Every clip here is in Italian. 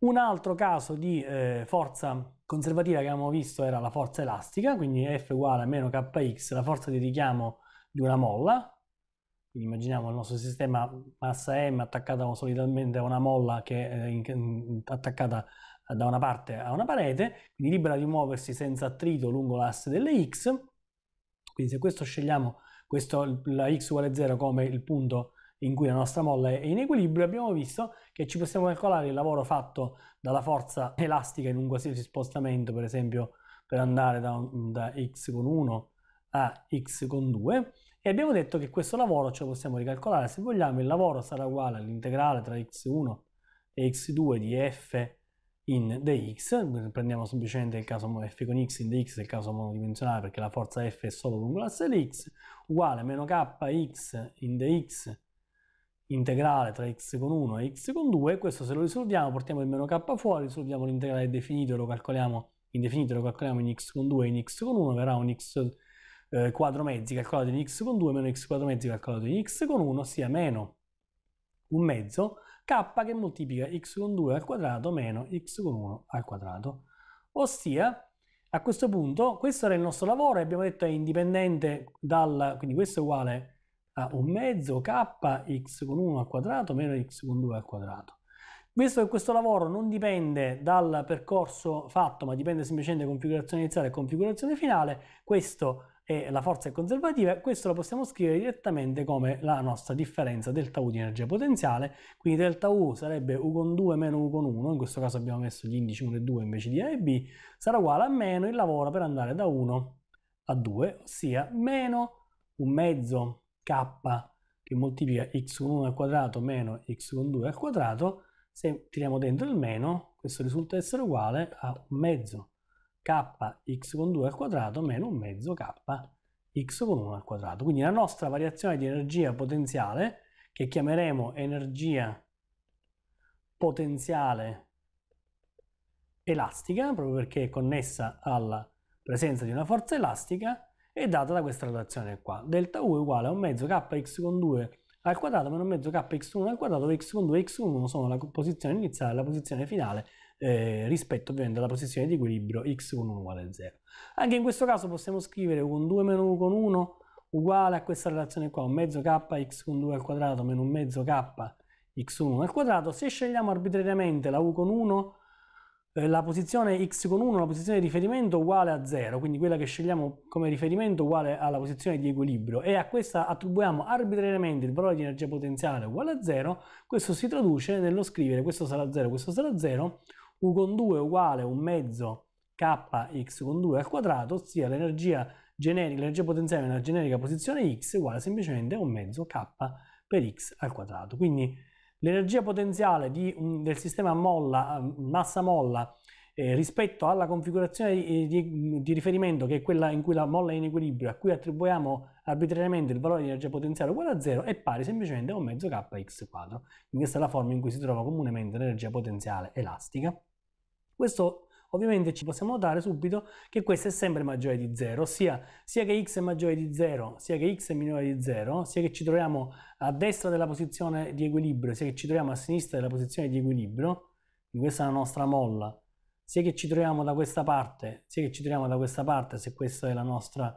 Un altro caso di eh, forza conservativa che abbiamo visto era la forza elastica, quindi F uguale a meno Kx, la forza di richiamo di una molla, quindi immaginiamo il nostro sistema massa M attaccata solitamente a una molla che è eh, in, attaccata da una parte a una parete, quindi libera di muoversi senza attrito lungo l'asse delle x. Quindi se questo scegliamo questo, la x uguale a 0 come il punto in cui la nostra molla è in equilibrio, abbiamo visto che ci possiamo calcolare il lavoro fatto dalla forza elastica in un qualsiasi spostamento, per esempio per andare da, da x con 1 a x con 2, e abbiamo detto che questo lavoro ce lo possiamo ricalcolare, se vogliamo il lavoro sarà uguale all'integrale tra x1 e x2 di f in dx, prendiamo semplicemente il caso f con x in dx, il caso monodimensionale perché la forza f è solo lungo l'asse di x, uguale a meno kx in dx integrale tra x con 1 e x con 2, questo se lo risolviamo portiamo il meno k fuori, risolviamo l'integrale definito, lo calcoliamo indefinito, lo calcoliamo in x con 2 e in x con 1, verrà un x eh, quadro mezzi calcolato in x con 2 meno x quadro mezzi calcolato in x con 1, ossia meno un mezzo k che moltiplica x con 2 al quadrato meno x con 1 al quadrato. Ossia, a questo punto, questo era il nostro lavoro, e abbiamo detto è indipendente dal, quindi questo è uguale a un mezzo kx con 1 al quadrato meno x con 2 al quadrato. Visto che questo lavoro non dipende dal percorso fatto, ma dipende semplicemente da configurazione iniziale e configurazione finale, questa è la forza conservativa questo lo possiamo scrivere direttamente come la nostra differenza delta U di energia potenziale, quindi delta U sarebbe U con 2 meno U con 1, in questo caso abbiamo messo gli indici 1 e 2 invece di A e B, sarà uguale a meno il lavoro per andare da 1 a 2, ossia meno un mezzo k che moltiplica x con 1 al quadrato meno x con 2 al quadrato, se tiriamo dentro il meno, questo risulta essere uguale a un mezzo x con 2 al quadrato meno un mezzo x con 1 al quadrato. Quindi la nostra variazione di energia potenziale, che chiameremo energia potenziale elastica, proprio perché è connessa alla presenza di una forza elastica, è data da questa relazione qua. Delta U è uguale a un mezzo kx con 2 al quadrato meno un mezzo kx1 al quadrato, dove x con 2 e x1 sono la posizione iniziale e la posizione finale eh, rispetto ovviamente alla posizione di equilibrio x con 1 uguale a 0. Anche in questo caso possiamo scrivere con 2 meno u con 1 uguale a questa relazione qua, un mezzo kx con 2 al quadrato meno un mezzo kx1 al quadrato. Se scegliamo arbitrariamente la u con 1 eh, la posizione x con 1, la posizione di riferimento uguale a 0, quindi quella che scegliamo come riferimento uguale alla posizione di equilibrio e a questa attribuiamo arbitrariamente il valore di energia potenziale uguale a 0, questo si traduce nello scrivere questo sarà 0, questo sarà 0, u con 2 uguale 1 mezzo kx con 2 al quadrato, ossia l'energia generica, l'energia potenziale nella generica posizione x uguale semplicemente a 1 mezzo k per x al quadrato. Quindi L'energia potenziale di, del sistema molla, eh, massa molla eh, rispetto alla configurazione di, eh, di, di, riferimento, che è quella in cui la molla è in equilibrio, a cui attribuiamo arbitrariamente il valore di energia potenziale uguale a 0, è pari semplicemente a un mezzo kx quadro. Quindi questa è la forma in cui si trova comunemente l'energia potenziale elastica. Questo ovviamente ci possiamo notare subito che questo è sempre maggiore di 0, ossia sia che x è maggiore di 0, sia che x è minore di 0, sia che ci troviamo a destra della posizione di equilibrio, sia che ci troviamo a sinistra della posizione di equilibrio, quindi questa è la nostra molla, sia che ci troviamo da questa parte, sia che ci troviamo da questa parte, se questa è la nostra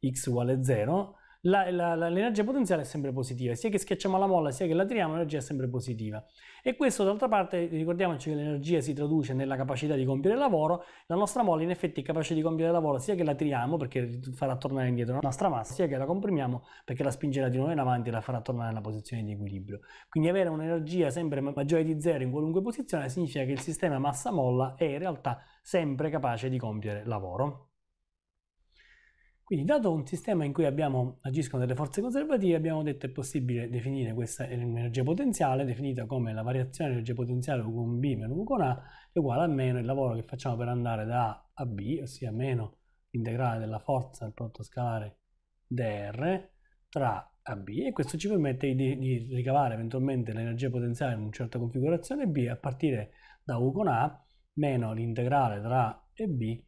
x uguale 0, la, la, la, l'energia potenziale è sempre positiva, sia che schiacciamo la molla sia che la tiriamo l'energia è sempre positiva. E questo d'altra parte ricordiamoci che l'energia si traduce nella capacità di compiere il lavoro, la nostra molla in effetti è capace di compiere il lavoro sia che la tiriamo perché farà tornare indietro la nostra massa, sia che la comprimiamo perché la spingerà di nuovo in avanti e la farà tornare nella posizione di equilibrio. Quindi avere un'energia sempre maggiore di zero in qualunque posizione significa che il sistema massa-molla è in realtà sempre capace di compiere lavoro. Quindi, dato un sistema in cui abbiamo, agiscono delle forze conservative, abbiamo detto è possibile definire questa energia potenziale, definita come la variazione dell'energia potenziale U con B meno U con A, è uguale a meno il lavoro che facciamo per andare da A a B, ossia meno l'integrale della forza del prodotto scalare dr tra AB e questo ci permette di, di, ricavare eventualmente l'energia potenziale in una certa configurazione B a partire da U con A meno l'integrale tra A e B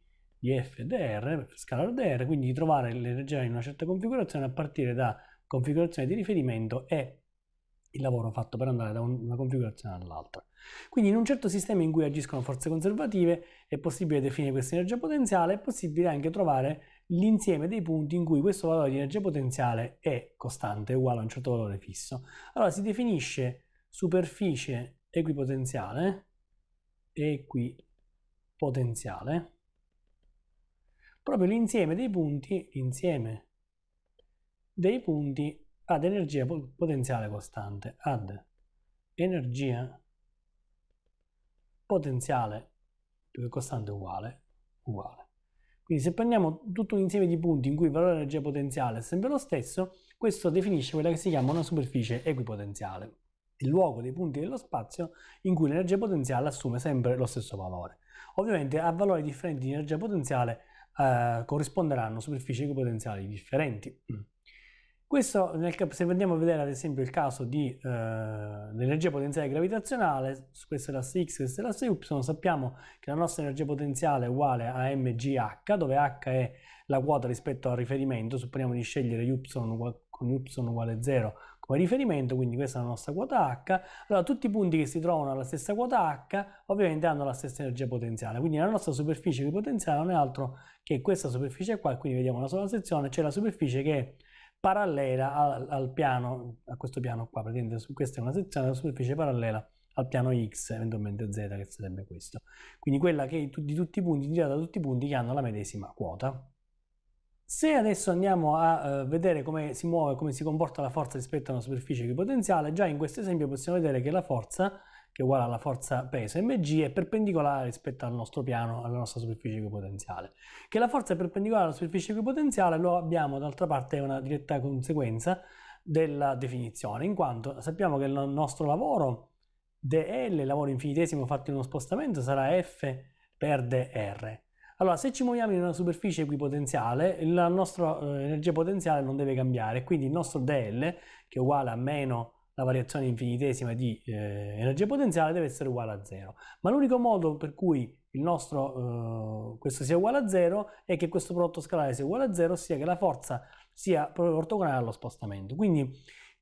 IF e DR, scalar DR, quindi di trovare l'energia in una certa configurazione a partire da configurazione di riferimento e il lavoro fatto per andare da una configurazione all'altra. Quindi in un certo sistema in cui agiscono forze conservative è possibile definire questa energia potenziale, è possibile anche trovare l'insieme dei punti in cui questo valore di energia potenziale è costante, è uguale a un certo valore fisso. Allora si definisce superficie equipotenziale, equipotenziale, proprio l'insieme dei punti, l'insieme dei punti ad energia potenziale costante, ad energia potenziale, dove costante uguale, uguale. Quindi se prendiamo tutto un insieme di punti in cui il valore dell'energia potenziale è sempre lo stesso, questo definisce quella che si chiama una superficie equipotenziale, il luogo dei punti dello spazio in cui l'energia potenziale assume sempre lo stesso valore. Ovviamente a valori differenti di energia potenziale eh, corrisponderanno superfici equipotenziali differenti. Mm. Questo, nel, se andiamo a vedere ad esempio il caso di eh, energia potenziale gravitazionale, su questa è l'asse X, questa è l'asse Y, sappiamo che la nostra energia potenziale è uguale a mgh, dove h è la quota rispetto al riferimento, supponiamo di scegliere y con y uguale a 0 come riferimento, quindi questa è la nostra quota H, allora tutti i punti che si trovano alla stessa quota H ovviamente hanno la stessa energia potenziale, quindi la nostra superficie di potenziale non è altro che questa superficie qua, quindi vediamo una sola sezione, c'è cioè la superficie che è parallela al, al, piano, a questo piano qua, praticamente questa è una sezione la superficie parallela al piano X, eventualmente Z che sarebbe questo, quindi quella che, di tutti i punti, tirata da tutti i punti che hanno la medesima quota. Se adesso andiamo a eh, vedere come si muove, come si comporta la forza rispetto a una superficie equipotenziale, già in questo esempio possiamo vedere che la forza, che è uguale alla forza peso mg, è perpendicolare rispetto al nostro piano, alla nostra superficie equipotenziale. Che la forza è perpendicolare alla superficie equipotenziale lo abbiamo, d'altra parte, è una diretta conseguenza della definizione, in quanto sappiamo che il nostro lavoro dl, il lavoro infinitesimo fatto in uno spostamento, sarà f per dr. Allora, se ci muoviamo in una superficie equipotenziale, la nostra eh, energia potenziale non deve cambiare, quindi il nostro DL, che è uguale a meno la variazione infinitesima di eh, energia potenziale, deve essere uguale a 0. Ma l'unico modo per cui nostro, eh, questo sia uguale a 0 è che questo prodotto scalare sia uguale a 0, ossia che la forza sia ortogonale allo spostamento. Quindi,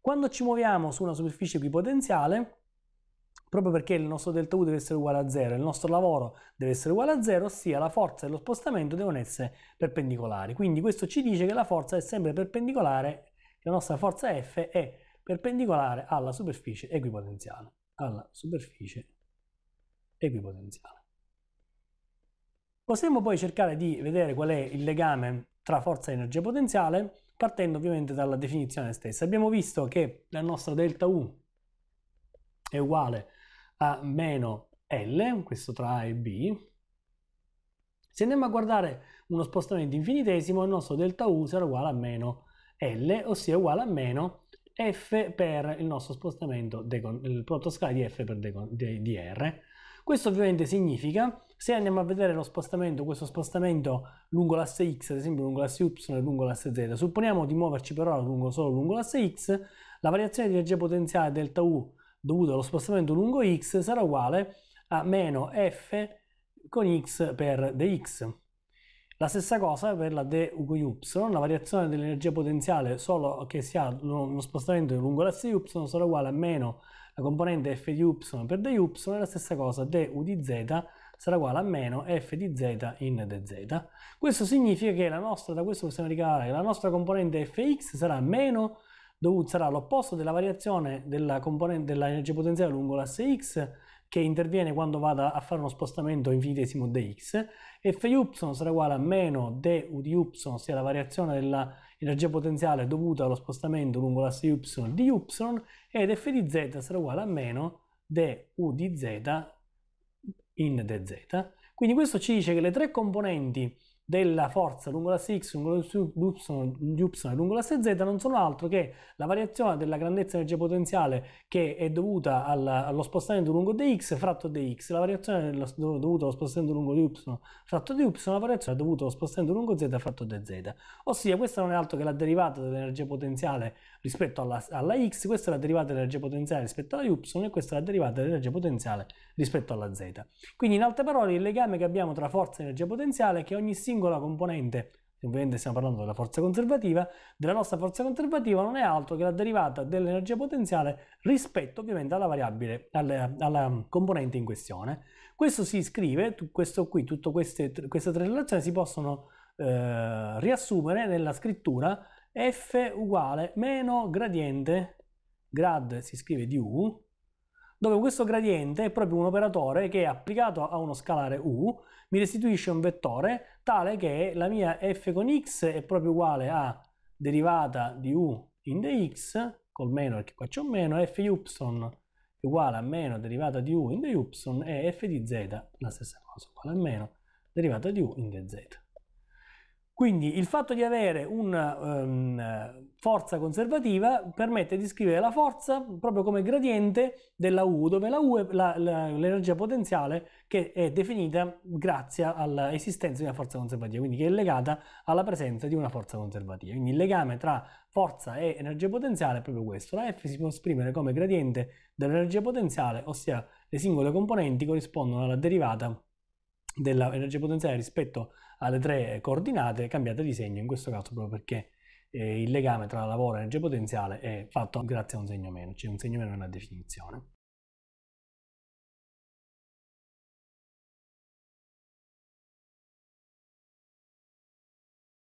quando ci muoviamo su una superficie equipotenziale, proprio perché il nostro delta U deve essere uguale a 0, il nostro lavoro deve essere uguale a 0, ossia la forza e lo spostamento devono essere perpendicolari. Quindi questo ci dice che la forza è sempre perpendicolare, la nostra forza F è perpendicolare alla superficie equipotenziale. Alla superficie equipotenziale. Possiamo poi cercare di vedere qual è il legame tra forza e energia potenziale, partendo ovviamente dalla definizione stessa. Abbiamo visto che la nostra delta U è uguale a a meno L, questo tra A e B. Se andiamo a guardare uno spostamento infinitesimo, il nostro delta U sarà uguale a meno L, ossia uguale a meno F per il nostro spostamento, il prodotto scala di F per di R. Questo ovviamente significa, se andiamo a vedere lo spostamento, questo spostamento lungo l'asse x, ad esempio lungo l'asse y e lungo l'asse z, supponiamo di muoverci per ora lungo, solo lungo l'asse x, la variazione di energia potenziale delta U dovuto allo spostamento lungo x sarà uguale a meno f con x per dx. La stessa cosa per la d con y, la variazione dell'energia potenziale solo che si ha uno spostamento lungo l'asse y sarà uguale a meno la componente f di y per dy e la stessa cosa d u di z sarà uguale a meno f di z in dz. Questo significa che la nostra, da questo possiamo ricavare la nostra componente fx sarà meno dovuto sarà l'opposto della variazione della componente dell'energia potenziale lungo l'asse x che interviene quando vada a fare uno spostamento infinitesimo dx, fy sarà uguale a meno du di y, ossia la variazione dell'energia potenziale dovuta allo spostamento lungo l'asse y di y, ed f di z sarà uguale a meno du di z in dz. Quindi questo ci dice che le tre componenti della forza lungo l'asse x, lungo l'asse y, lungo l'asse z non sono altro che la variazione della grandezza energia potenziale che è dovuta alla, allo spostamento lungo dx fratto dx, la variazione dovuta allo spostamento lungo dy fratto dy, la variazione dovuta allo spostamento lungo z fratto dz. Ossia questa non è altro che la derivata dell'energia potenziale rispetto alla, alla x, questa è la derivata dell'energia potenziale rispetto alla y e questa è la derivata dell'energia potenziale rispetto alla z. Quindi in altre parole il legame che abbiamo tra forza e energia potenziale è che ogni singolo singola componente, ovviamente stiamo parlando della forza conservativa, della nostra forza conservativa non è altro che la derivata dell'energia potenziale rispetto ovviamente alla variabile, alla, alla componente in questione. Questo si scrive, questo qui, tutte queste, queste tre relazioni si possono eh, riassumere nella scrittura F uguale meno gradiente, grad si scrive di U, dove questo gradiente è proprio un operatore che applicato a uno scalare U mi restituisce un vettore tale che la mia f con x è proprio uguale a derivata di U in dx col meno perché qua c'è un meno f y è uguale a meno derivata di U in dy e f di z la stessa cosa uguale a meno derivata di U in dz. Quindi il fatto di avere una um, ehm, forza conservativa permette di scrivere la forza proprio come gradiente della U, dove la U è l'energia potenziale che è definita grazie all'esistenza di una forza conservativa, quindi che è legata alla presenza di una forza conservativa. Quindi il legame tra forza e energia potenziale è proprio questo. La F si può esprimere come gradiente dell'energia potenziale, ossia le singole componenti corrispondono alla derivata dell'energia potenziale rispetto alle tre coordinate cambiate di segno, in questo caso proprio perché eh, il legame tra lavoro e energia potenziale è fatto grazie a un segno meno, c'è cioè un segno meno nella definizione.